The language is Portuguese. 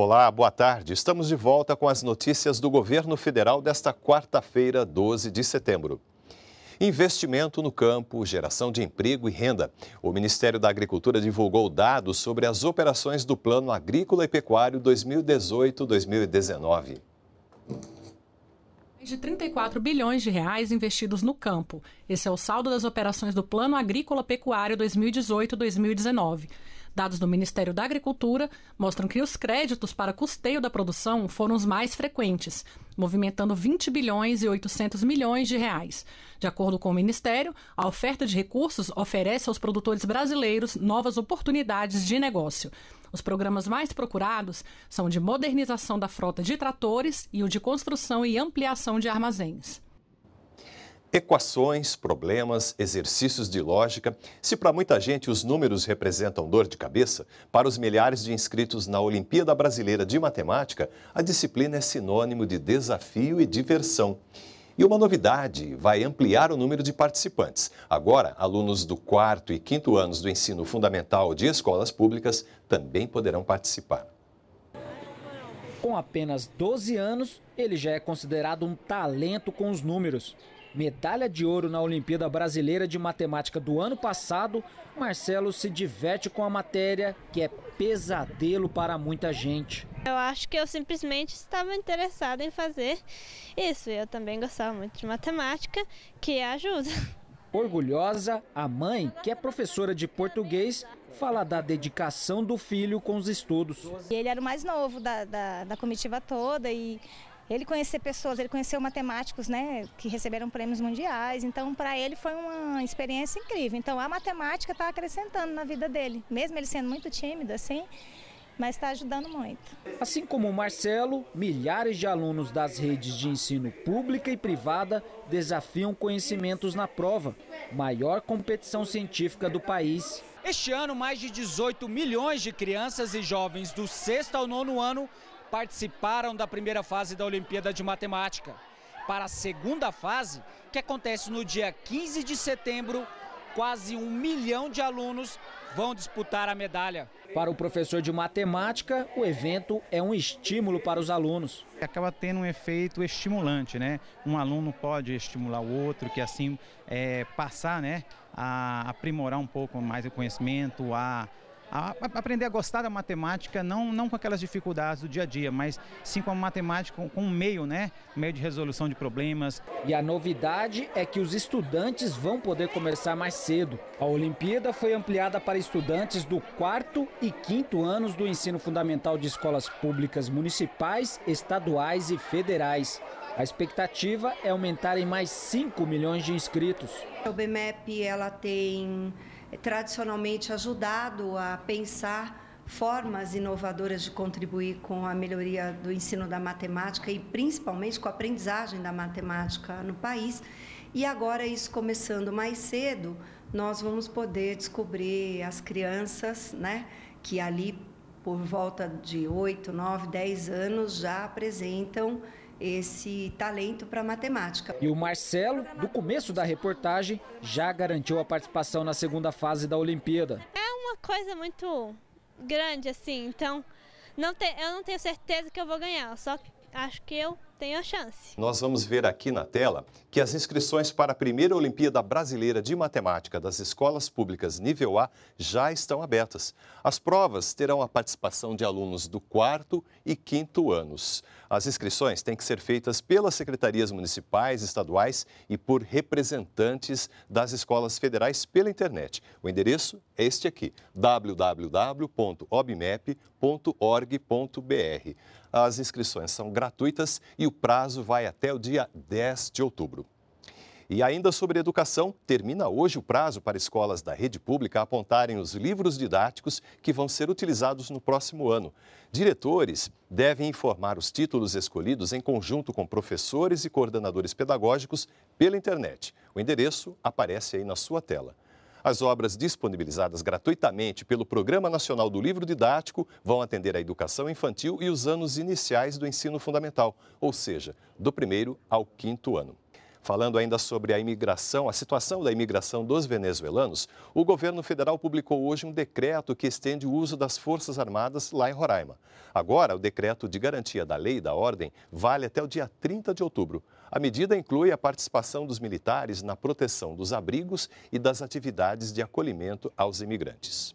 Olá, boa tarde. Estamos de volta com as notícias do governo federal desta quarta-feira, 12 de setembro. Investimento no campo, geração de emprego e renda. O Ministério da Agricultura divulgou dados sobre as operações do Plano Agrícola e Pecuário 2018-2019. Mais de 34 bilhões de reais investidos no campo. Esse é o saldo das operações do Plano Agrícola Pecuário 2018-2019. Dados do Ministério da Agricultura mostram que os créditos para custeio da produção foram os mais frequentes, movimentando 20 bilhões e 800 milhões de reais. De acordo com o Ministério, a oferta de recursos oferece aos produtores brasileiros novas oportunidades de negócio. Os programas mais procurados são de modernização da frota de tratores e o de construção e ampliação de armazéns. Equações, problemas, exercícios de lógica. Se para muita gente os números representam dor de cabeça, para os milhares de inscritos na Olimpíada Brasileira de Matemática, a disciplina é sinônimo de desafio e diversão. E uma novidade vai ampliar o número de participantes. Agora, alunos do quarto e quinto anos do ensino fundamental de escolas públicas também poderão participar. Com apenas 12 anos, ele já é considerado um talento com os números. Medalha de ouro na Olimpíada Brasileira de Matemática do ano passado, Marcelo se diverte com a matéria que é pesadelo para muita gente. Eu acho que eu simplesmente estava interessada em fazer isso. Eu também gostava muito de matemática, que ajuda. Orgulhosa, a mãe, que é professora de português, fala da dedicação do filho com os estudos. Ele era o mais novo da, da, da comitiva toda e ele conhecer pessoas, ele conheceu matemáticos, né, que receberam prêmios mundiais. Então, para ele foi uma experiência incrível. Então, a matemática está acrescentando na vida dele, mesmo ele sendo muito tímido, assim, mas está ajudando muito. Assim como o Marcelo, milhares de alunos das redes de ensino pública e privada desafiam conhecimentos na prova, maior competição científica do país. Este ano, mais de 18 milhões de crianças e jovens do sexto ao nono ano participaram da primeira fase da Olimpíada de Matemática, para a segunda fase, que acontece no dia 15 de setembro, quase um milhão de alunos vão disputar a medalha. Para o professor de matemática, o evento é um estímulo para os alunos. Acaba tendo um efeito estimulante, né? Um aluno pode estimular o outro, que assim é, passar né, a aprimorar um pouco mais o conhecimento, a a aprender a gostar da matemática, não, não com aquelas dificuldades do dia a dia, mas sim com a matemática, com um meio, né? Meio de resolução de problemas. E a novidade é que os estudantes vão poder começar mais cedo. A Olimpíada foi ampliada para estudantes do quarto e quinto anos do ensino fundamental de escolas públicas municipais, estaduais e federais. A expectativa é aumentar em mais 5 milhões de inscritos. O BMEP ela tem tradicionalmente ajudado a pensar formas inovadoras de contribuir com a melhoria do ensino da matemática e principalmente com a aprendizagem da matemática no país. E agora, isso começando mais cedo, nós vamos poder descobrir as crianças, né, que ali por volta de 8, 9, 10 anos já apresentam esse talento para matemática. E o Marcelo, do começo da reportagem, já garantiu a participação na segunda fase da Olimpíada. É uma coisa muito grande assim, então não te, eu não tenho certeza que eu vou ganhar, só acho que eu tem a chance. Nós vamos ver aqui na tela que as inscrições para a primeira Olimpíada Brasileira de Matemática das Escolas Públicas Nível A já estão abertas. As provas terão a participação de alunos do quarto e quinto anos. As inscrições têm que ser feitas pelas secretarias municipais, estaduais e por representantes das escolas federais pela internet. O endereço é este aqui: www.obmep.org.br. As inscrições são gratuitas e o prazo vai até o dia 10 de outubro. E ainda sobre educação, termina hoje o prazo para escolas da rede pública apontarem os livros didáticos que vão ser utilizados no próximo ano. Diretores devem informar os títulos escolhidos em conjunto com professores e coordenadores pedagógicos pela internet. O endereço aparece aí na sua tela. As obras disponibilizadas gratuitamente pelo Programa Nacional do Livro Didático vão atender a educação infantil e os anos iniciais do ensino fundamental, ou seja, do primeiro ao quinto ano. Falando ainda sobre a imigração, a situação da imigração dos venezuelanos, o governo federal publicou hoje um decreto que estende o uso das Forças Armadas lá em Roraima. Agora, o decreto de garantia da lei e da ordem vale até o dia 30 de outubro. A medida inclui a participação dos militares na proteção dos abrigos e das atividades de acolhimento aos imigrantes.